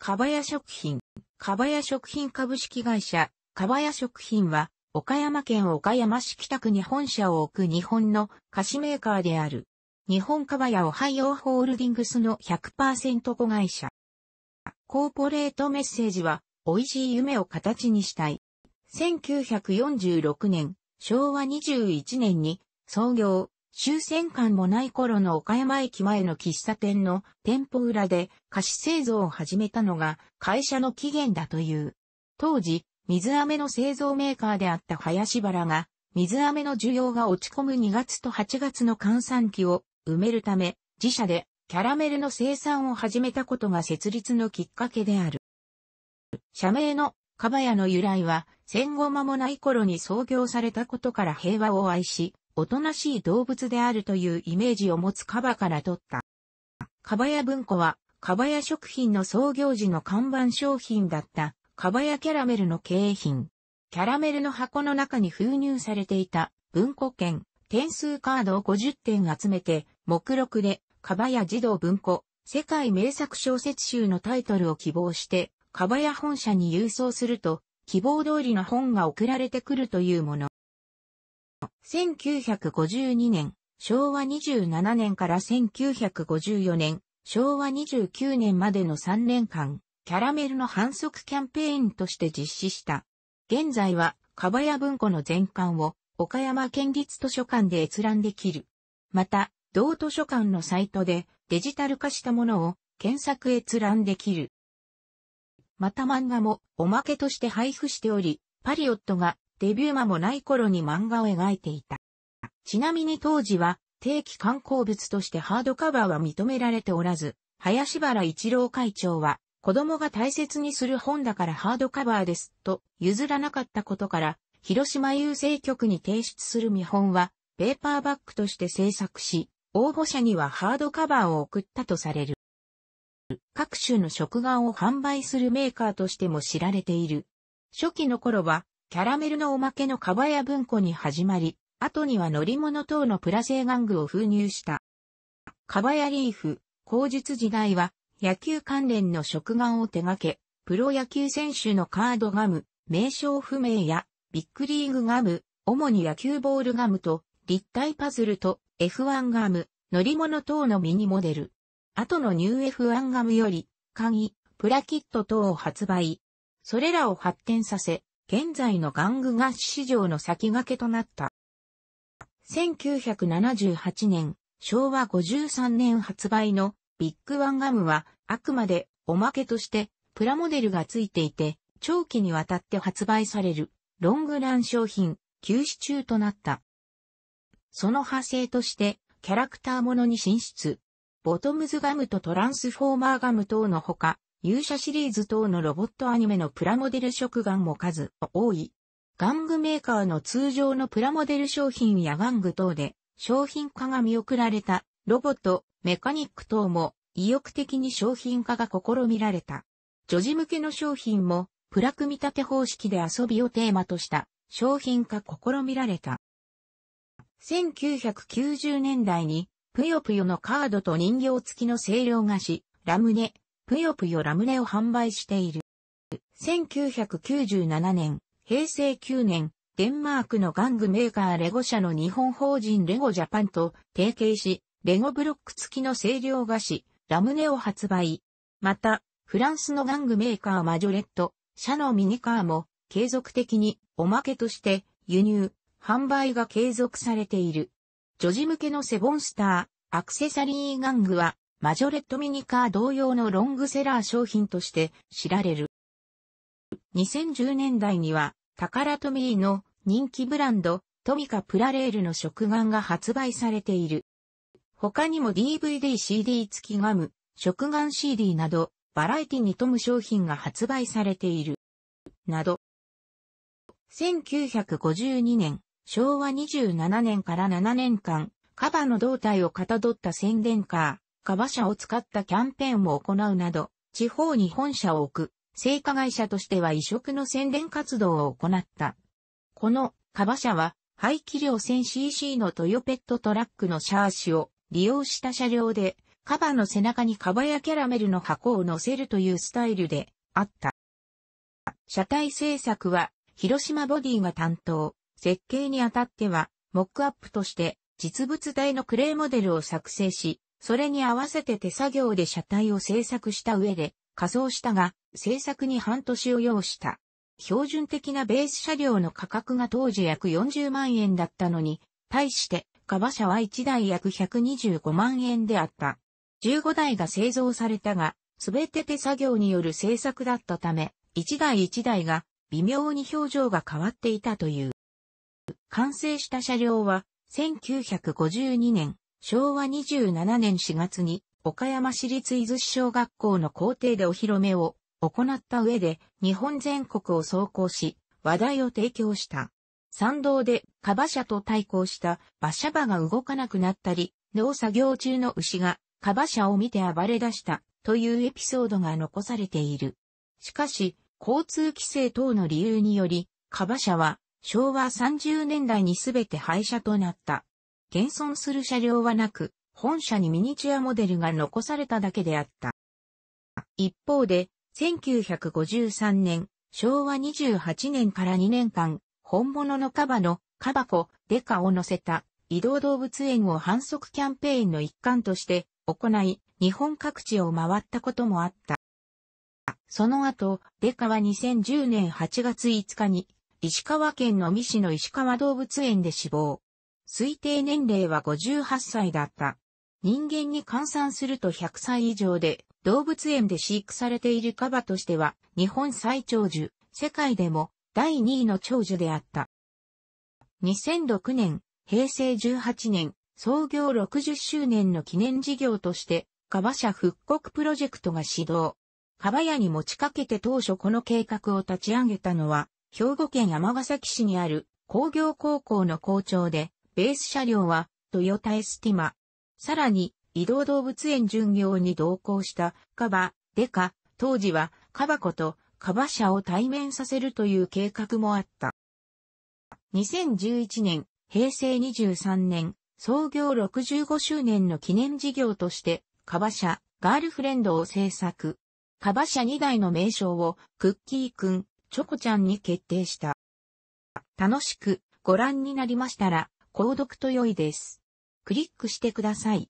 かばや食品、かばや食品株式会社、かばや食品は、岡山県岡山市北区に本社を置く日本の菓子メーカーである。日本かばやオハイオホールディングスの100%子会社。コーポレートメッセージは、美味しい夢を形にしたい。1946年、昭和21年に創業、終戦間もない頃の岡山駅前の喫茶店の店舗裏で菓子製造を始めたのが会社の起源だという。当時、水飴の製造メーカーであった林原が、水飴の需要が落ち込む2月と8月の換算期を埋めるため、自社でキャラメルの生産を始めたことが設立のきっかけである。社名のカバヤの由来は戦後間もない頃に創業されたことから平和を愛し、おとなしい動物であるというイメージを持つカバから取った。カバヤ文庫は、カバヤ食品の創業時の看板商品だった、カバヤキャラメルの経営品。キャラメルの箱の中に封入されていた文庫券、点数カードを50点集めて、目録で、カバヤ児童文庫、世界名作小説集のタイトルを希望して、カバヤ本社に郵送すると、希望通りの本が送られてくるというもの。1952年、昭和27年から1954年、昭和29年までの3年間、キャラメルの反則キャンペーンとして実施した。現在は、かばや文庫の全巻を、岡山県立図書館で閲覧できる。また、同図書館のサイトで、デジタル化したものを、検索閲覧できる。また漫画も、おまけとして配布しており、パリオットがデビュー間もない頃に漫画を描いていた。ちなみに当時は、定期刊行物としてハードカバーは認められておらず、林原一郎会長は、子供が大切にする本だからハードカバーです、と譲らなかったことから、広島郵政局に提出する見本は、ペーパーバッグとして制作し、応募者にはハードカバーを送ったとされる。各種の食玩を販売するメーカーとしても知られている。初期の頃は、キャラメルのおまけのかばや文庫に始まり、後には乗り物等のプラ製玩具を封入した。かばやリーフ、後術時代は、野球関連の食玩を手掛け、プロ野球選手のカードガム、名称不明や、ビッグリーグガム、主に野球ボールガムと、立体パズルと F1 ガム、乗り物等のミニモデル。後のニュー F1 ガムより、鍵、プラキット等を発売。それらを発展させ、現在の玩具菓子市場の先駆けとなった。1978年、昭和53年発売のビッグワンガムはあくまでおまけとしてプラモデルがついていて長期にわたって発売されるロングラン商品休止中となった。その派生としてキャラクターものに進出。ボトムズガムとトランスフォーマーガム等のほか勇者シリーズ等のロボットアニメのプラモデル食玩も数多い。玩具メーカーの通常のプラモデル商品や玩具等で商品化が見送られたロボット、メカニック等も意欲的に商品化が試みられた。女児向けの商品もプラ組み立て方式で遊びをテーマとした商品化試みられた。1990年代にぷよぷよのカードと人形付きの清涼菓子、ラムネ、ぷよぷよラムネを販売している。1997年、平成9年、デンマークの玩具メーカーレゴ社の日本法人レゴジャパンと提携し、レゴブロック付きの清涼菓子、ラムネを発売。また、フランスの玩具メーカーマジョレット、社のミニカーも継続的におまけとして輸入、販売が継続されている。女児向けのセボンスター、アクセサリー玩具はマジョレットミニカー同様のロングセラー商品として知られる。2010年代には、タカラトミーの人気ブランド、トミカプラレールの食玩が発売されている。他にも DVD、CD 付きガム、食玩 CD など、バラエティに富む商品が発売されている。など。1952年、昭和27年から7年間、カバの胴体をかたどった宣伝カー、カバ社を使ったキャンペーンも行うなど、地方に本社を置く、製菓会社としては異色の宣伝活動を行った。この、カバ社は、排気量 1000cc のトヨペットトラックのシャーシを利用した車両で、カバの背中にカバやキャラメルの箱を乗せるというスタイルであった。車体製作は、広島ボディが担当、設計にあたっては、モックアップとして、実物大のクレーモデルを作成し、それに合わせて手作業で車体を製作した上で、仮装したが、製作に半年を要した。標準的なベース車両の価格が当時約40万円だったのに、対して、カバ車は1台約125万円であった。15台が製造されたが、すべて手作業による製作だったため、1台1台が微妙に表情が変わっていたという。完成した車両は、1952年、昭和27年4月に岡山市立伊豆市小学校の校庭でお披露目を行った上で日本全国を走行し話題を提供した。参道でカバ車と対抗した馬車場が動かなくなったり、農作業中の牛がカバ車を見て暴れ出したというエピソードが残されている。しかし、交通規制等の理由により、カバ車は昭和30年代にすべて廃車となった。現存する車両はなく、本社にミニチュアモデルが残されただけであった。一方で、1953年、昭和28年から2年間、本物のカバの、カバコ、デカを乗せた移動動物園を反則キャンペーンの一環として行い、日本各地を回ったこともあった。その後、デカは2010年8月5日に、石川県の三市の石川動物園で死亡。推定年齢は58歳だった。人間に換算すると100歳以上で、動物園で飼育されているカバとしては、日本最長寿、世界でも第2位の長寿であった。2006年、平成18年、創業60周年の記念事業として、カバ社復刻プロジェクトが始動。カバ屋に持ちかけて当初この計画を立ち上げたのは、兵庫県尼崎市にある工業高校の校長で、ベース車両はトヨタエスティマ。さらに移動動物園巡業に同行したカバ、デカ、当時はカバことカバ車を対面させるという計画もあった。2011年、平成23年、創業65周年の記念事業として、カバ車、ガールフレンドを制作。カバ車2台の名称を、クッキーくん、チョコちゃんに決定した。楽しくご覧になりましたら、購読と良いです。クリックしてください。